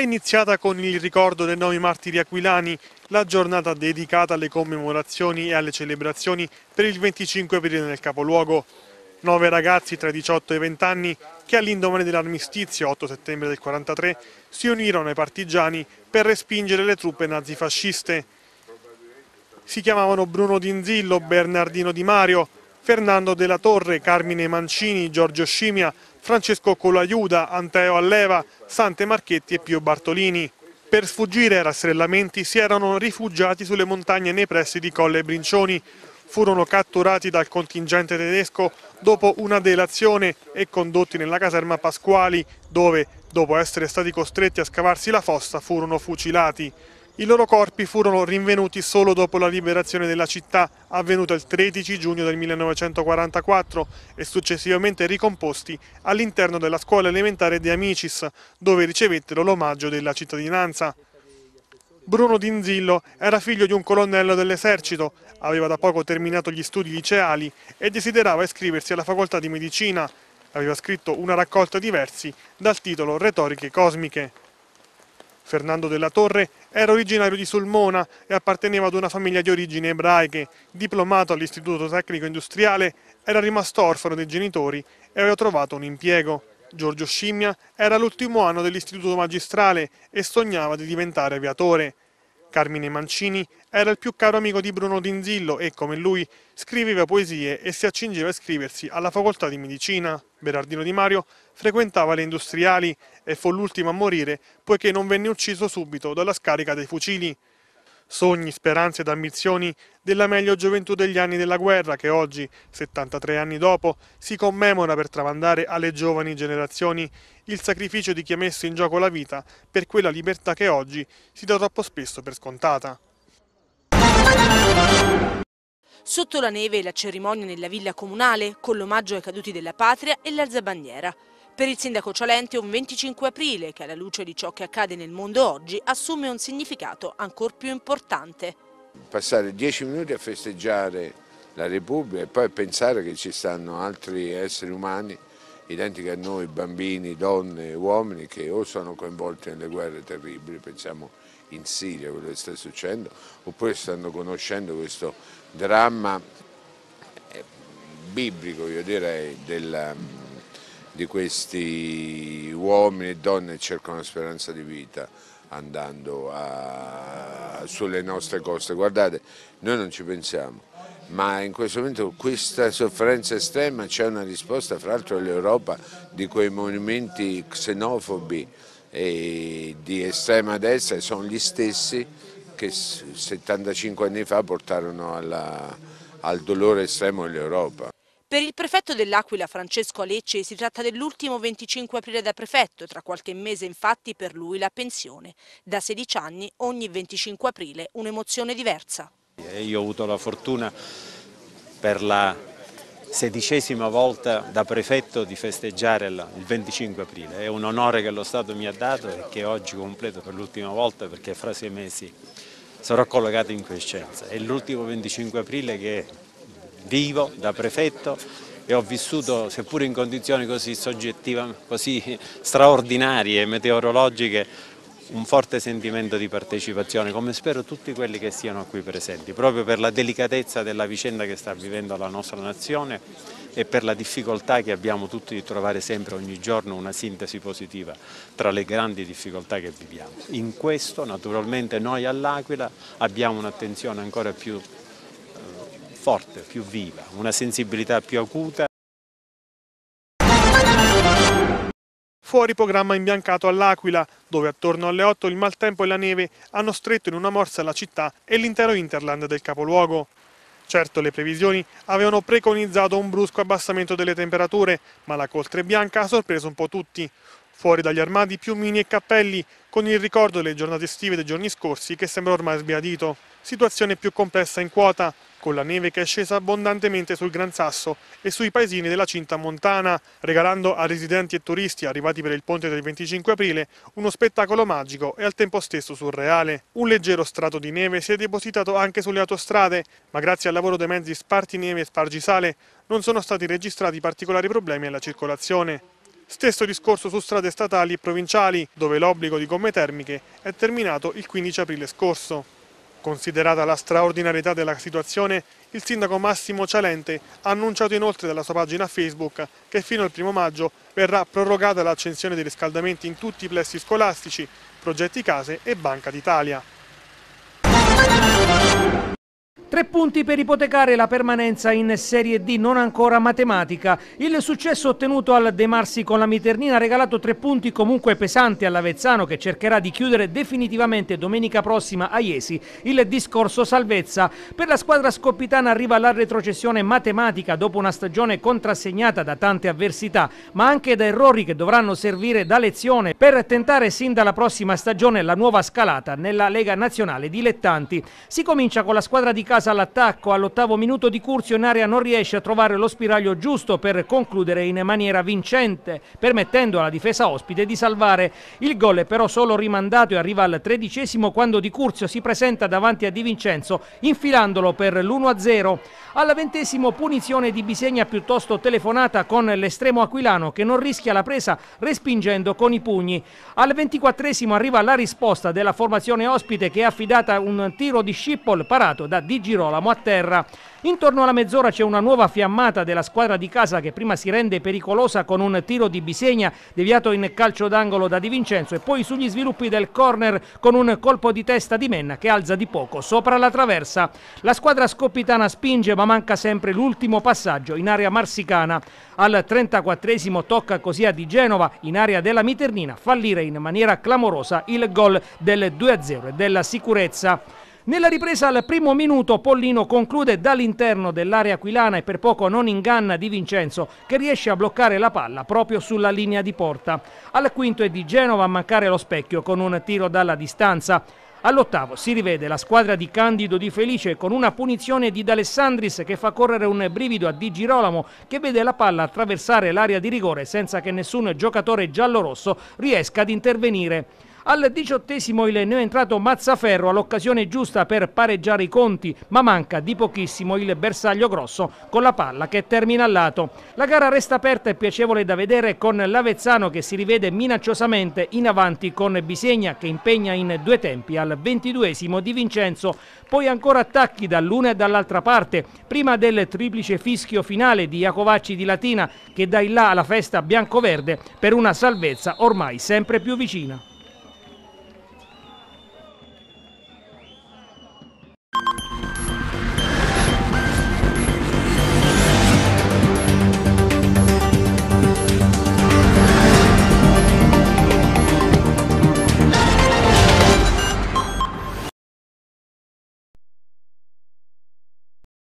iniziata con il ricordo dei nomi martiri aquilani, la giornata dedicata alle commemorazioni e alle celebrazioni per il 25 aprile nel capoluogo. Nove ragazzi tra i 18 e i 20 anni che all'indomani dell'armistizio, 8 settembre del 43, si unirono ai partigiani per respingere le truppe nazifasciste. Si chiamavano Bruno Dinzillo, Bernardino Di Mario, Fernando della Torre, Carmine Mancini, Giorgio Scimia, Francesco Colaiuda, Anteo Alleva, Sante Marchetti e Pio Bartolini. Per sfuggire ai rastrellamenti si erano rifugiati sulle montagne nei pressi di Colle Brincioni. Furono catturati dal contingente tedesco dopo una delazione e condotti nella caserma Pasquali, dove, dopo essere stati costretti a scavarsi la fossa, furono fucilati. I loro corpi furono rinvenuti solo dopo la liberazione della città, avvenuta il 13 giugno del 1944, e successivamente ricomposti all'interno della scuola elementare di Amicis, dove ricevettero l'omaggio della cittadinanza. Bruno Dinzillo era figlio di un colonnello dell'esercito, aveva da poco terminato gli studi liceali e desiderava iscriversi alla facoltà di medicina. Aveva scritto una raccolta di versi dal titolo Retoriche cosmiche. Fernando della Torre era originario di Sulmona e apparteneva ad una famiglia di origini ebraiche. Diplomato all'Istituto Tecnico Industriale, era rimasto orfano dei genitori e aveva trovato un impiego. Giorgio Scimmia era l'ultimo anno dell'istituto magistrale e sognava di diventare aviatore. Carmine Mancini era il più caro amico di Bruno Dinzillo e, come lui, scriveva poesie e si accingeva a iscriversi alla facoltà di medicina. Berardino Di Mario frequentava le industriali e fu l'ultimo a morire poiché non venne ucciso subito dalla scarica dei fucili. Sogni, speranze ed ambizioni della meglio gioventù degli anni della guerra che oggi, 73 anni dopo, si commemora per tramandare alle giovani generazioni il sacrificio di chi ha messo in gioco la vita per quella libertà che oggi si dà troppo spesso per scontata. Sotto la neve la cerimonia nella villa comunale con l'omaggio ai caduti della patria e l'alzabandiera. Per il sindaco Cialente un 25 aprile che alla luce di ciò che accade nel mondo oggi assume un significato ancora più importante. Passare dieci minuti a festeggiare la Repubblica e poi pensare che ci stanno altri esseri umani identici a noi, bambini, donne, uomini che o sono coinvolti nelle guerre terribili, pensiamo in Siria quello che sta succedendo, oppure stanno conoscendo questo dramma eh, biblico, io direi, della, di questi uomini e donne che cercano speranza di vita andando a, sulle nostre coste. Guardate, noi non ci pensiamo, ma in questo momento questa sofferenza estrema c'è una risposta, fra l'altro dell'Europa, di quei movimenti xenofobi e di estrema destra che sono gli stessi che 75 anni fa portarono alla, al dolore estremo dell'Europa. Per il prefetto dell'Aquila Francesco Alecce si tratta dell'ultimo 25 aprile da prefetto, tra qualche mese infatti per lui la pensione. Da 16 anni ogni 25 aprile un'emozione diversa. Io ho avuto la fortuna per la sedicesima volta da prefetto di festeggiare il 25 aprile. È un onore che lo Stato mi ha dato e che oggi completo per l'ultima volta perché fra sei mesi sarò collocato in quiescenza. È l'ultimo 25 aprile che vivo da prefetto e ho vissuto, seppur in condizioni così soggettive, così straordinarie, meteorologiche, un forte sentimento di partecipazione, come spero tutti quelli che siano qui presenti, proprio per la delicatezza della vicenda che sta vivendo la nostra nazione e per la difficoltà che abbiamo tutti di trovare sempre ogni giorno una sintesi positiva tra le grandi difficoltà che viviamo. In questo naturalmente noi all'Aquila abbiamo un'attenzione ancora più forte, più viva, una sensibilità più acuta. Fuori programma imbiancato all'Aquila, dove attorno alle 8 il maltempo e la neve hanno stretto in una morsa la città e l'intero hinterland del capoluogo. Certo le previsioni avevano preconizzato un brusco abbassamento delle temperature, ma la coltre bianca ha sorpreso un po' tutti fuori dagli armadi piumini e cappelli, con il ricordo delle giornate estive dei giorni scorsi che sembra ormai sbiadito. Situazione più complessa in quota, con la neve che è scesa abbondantemente sul Gran Sasso e sui paesini della cinta montana, regalando a residenti e turisti arrivati per il ponte del 25 aprile uno spettacolo magico e al tempo stesso surreale. Un leggero strato di neve si è depositato anche sulle autostrade, ma grazie al lavoro dei mezzi sparti neve e spargisale non sono stati registrati particolari problemi alla circolazione. Stesso discorso su strade statali e provinciali, dove l'obbligo di gomme termiche è terminato il 15 aprile scorso. Considerata la straordinarietà della situazione, il sindaco Massimo Cialente ha annunciato inoltre dalla sua pagina Facebook che fino al 1 maggio verrà prorogata l'accensione dei riscaldamenti in tutti i plessi scolastici, progetti case e Banca d'Italia. Tre punti per ipotecare la permanenza in Serie D non ancora matematica. Il successo ottenuto al De Marsi con la Miternina ha regalato tre punti comunque pesanti all'Avezzano che cercherà di chiudere definitivamente domenica prossima a Iesi il discorso salvezza. Per la squadra scoppitana arriva la retrocessione matematica dopo una stagione contrassegnata da tante avversità ma anche da errori che dovranno servire da lezione per tentare sin dalla prossima stagione la nuova scalata nella Lega Nazionale Dilettanti. Si comincia con la squadra di casa casa all'attacco all'ottavo minuto di Curzio in area non riesce a trovare lo spiraglio giusto per concludere in maniera vincente, permettendo alla difesa ospite di salvare. Il gol è però solo rimandato e arriva al tredicesimo quando Di Curzio si presenta davanti a Di Vincenzo infilandolo per l'1-0. Al ventesimo punizione di Bisegna piuttosto telefonata con l'estremo aquilano che non rischia la presa respingendo con i pugni. Al ventiquattresimo arriva la risposta della formazione ospite che è affidata un tiro di Scippol parato da Digi Girolamo a terra. Intorno alla mezz'ora c'è una nuova fiammata della squadra di casa che prima si rende pericolosa con un tiro di Bisegna deviato in calcio d'angolo da Di Vincenzo e poi sugli sviluppi del corner con un colpo di testa di Menna che alza di poco sopra la traversa. La squadra scoppitana spinge ma manca sempre l'ultimo passaggio in area marsicana. Al 34 tocca così a Di Genova in area della Miternina fallire in maniera clamorosa il gol del 2-0 e della sicurezza. Nella ripresa al primo minuto Pollino conclude dall'interno dell'area aquilana e per poco non inganna Di Vincenzo che riesce a bloccare la palla proprio sulla linea di porta. Al quinto è di Genova a mancare lo specchio con un tiro dalla distanza. All'ottavo si rivede la squadra di Candido Di Felice con una punizione di D'Alessandris che fa correre un brivido a Di Girolamo che vede la palla attraversare l'area di rigore senza che nessun giocatore giallorosso riesca ad intervenire. Al diciottesimo il neoentrato Mazzaferro all'occasione giusta per pareggiare i conti, ma manca di pochissimo il bersaglio grosso con la palla che termina al lato. La gara resta aperta e piacevole da vedere con l'Avezzano che si rivede minacciosamente in avanti con Bisegna che impegna in due tempi al ventiduesimo di Vincenzo. Poi ancora attacchi dall'una e dall'altra parte, prima del triplice fischio finale di Iacovacci di Latina che dà in là alla festa biancoverde per una salvezza ormai sempre più vicina.